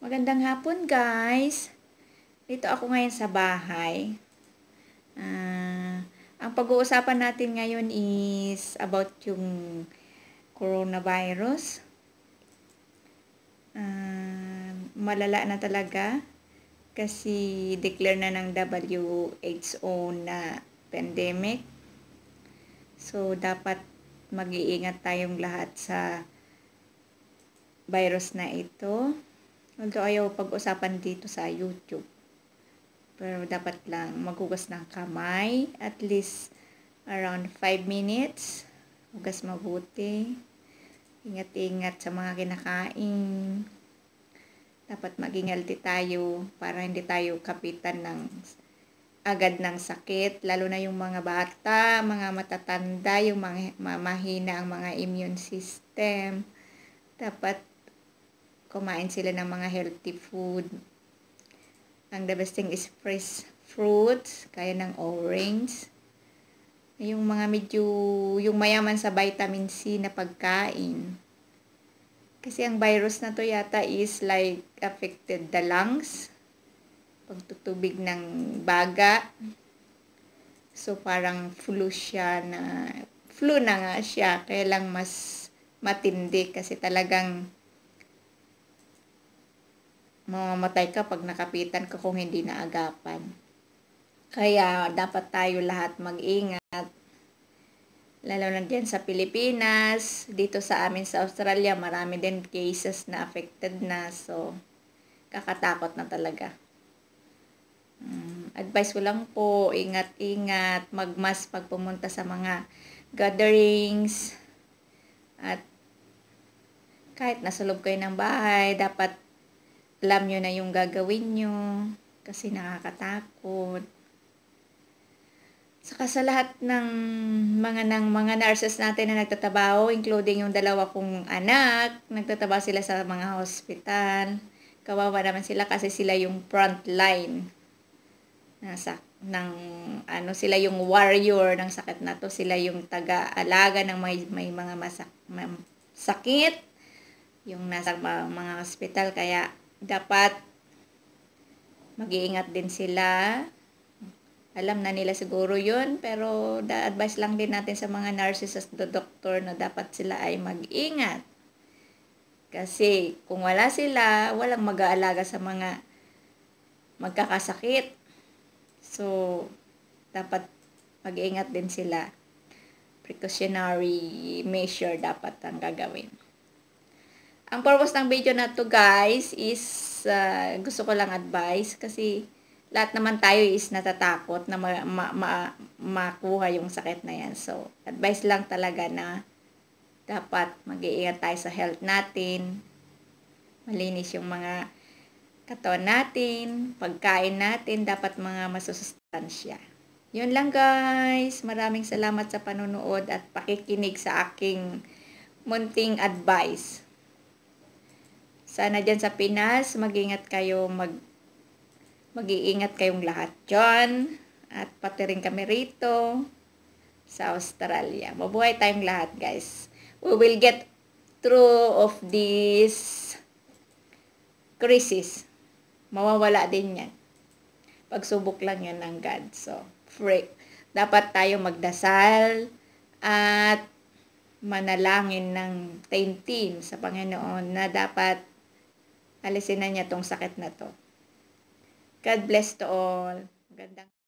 Magandang hapon guys. Dito ako ngayon sa bahay. Uh, ang pag-uusapan natin ngayon is about yung coronavirus. Uh, malala na talaga kasi declare na ng WHO na pandemic. So, dapat mag-iingat tayong lahat sa virus na ito. Although ayaw pag-usapan dito sa YouTube. Pero dapat lang magugas ng kamay. At least around 5 minutes. Hugas mabuti. Ingat-ingat sa mga kinakain. Dapat maging healthy tayo para hindi tayo kapitan ng agad ng sakit, lalo na yung mga bata, mga matatanda, yung mga mahina ang mga immune system. Dapat kumain sila ng mga healthy food. Ang the best thing is fresh fruits, kaya ng orange. Yung mga medyo, yung mayaman sa vitamin C na pagkain. Kasi ang virus na to yata is like affected the lungs, pagtutubig ng baga. So parang flu siya na, flu na nga siya, kaya lang mas matindi kasi talagang mamamatay ka pag nakapitan ka kung hindi naagapan. Kaya dapat tayo lahat mag-ingat. Lalo na dyan sa Pilipinas, dito sa amin sa Australia, marami din cases na affected na. So, kakatakot na talaga. Um, advice ko lang po, ingat-ingat, magmas pag pumunta sa mga gatherings. At kahit nasa loob kayo ng bahay, dapat alam nyo na yung gagawin nyo kasi nakakatakot. Saka sa lahat ng mga ng mga nurses natin na nagtatabaho, including yung dalawa kong anak, nagtataba sila sa mga hospital. Kawawa naman sila kasi sila yung front line. Nasa ng ano sila yung warrior ng sakit na to, sila yung taga-alaga ng may, may mga masak, may sakit yung nasa mga, mga hospital kaya dapat mag-iingat din sila. Alam na nila siguro yun, pero da-advise lang din natin sa mga nurses at the doctor na dapat sila ay mag-ingat. Kasi kung wala sila, walang mag-aalaga sa mga magkakasakit. So, dapat mag-iingat din sila. Precautionary measure dapat ang gagawin. Ang purpose ng video na to guys is uh, gusto ko lang advice kasi lahat naman tayo is natatakot na ma ma ma makuha yung sakit na yan. So, advice lang talaga na dapat mag-iingat tayo sa health natin. Malinis yung mga katawan natin, pagkain natin, dapat mga masusustansya. Yun lang guys. Maraming salamat sa panonood at pakikinig sa aking munting advice. Sana dyan sa Pinas, mag-ingat kayong mag mag-iingat kayong lahat dyan. At pati rin kami rito sa Australia. Mabuhay tayong lahat, guys. We will get through of this crisis. Mawawala din yan. Pagsubok lang yun ng God. So, free. Dapat tayo magdasal at manalangin ng taimtim sa Panginoon na dapat alisin na niya tong sakit na to. God bless to all. Magandang